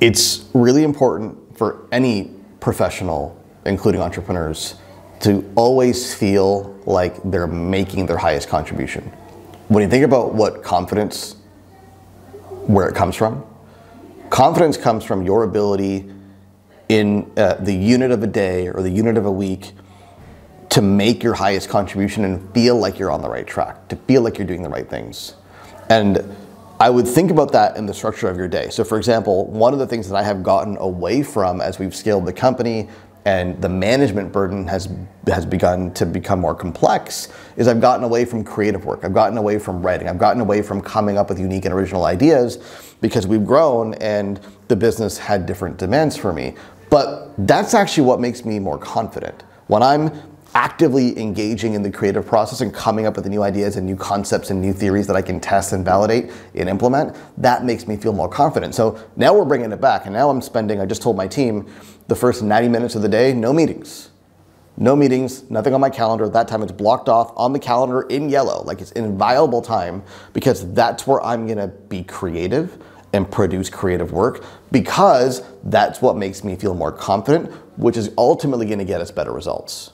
It's really important for any professional, including entrepreneurs, to always feel like they're making their highest contribution. When you think about what confidence, where it comes from, confidence comes from your ability in uh, the unit of a day or the unit of a week to make your highest contribution and feel like you're on the right track, to feel like you're doing the right things. And I would think about that in the structure of your day. So for example, one of the things that I have gotten away from as we've scaled the company and the management burden has has begun to become more complex is I've gotten away from creative work. I've gotten away from writing. I've gotten away from coming up with unique and original ideas because we've grown and the business had different demands for me. But that's actually what makes me more confident. When I'm actively engaging in the creative process and coming up with new ideas and new concepts and new theories that I can test and validate and implement, that makes me feel more confident. So now we're bringing it back. And now I'm spending, I just told my team, the first 90 minutes of the day, no meetings. No meetings, nothing on my calendar. That time it's blocked off on the calendar in yellow, like it's inviolable time because that's where I'm gonna be creative and produce creative work because that's what makes me feel more confident, which is ultimately gonna get us better results.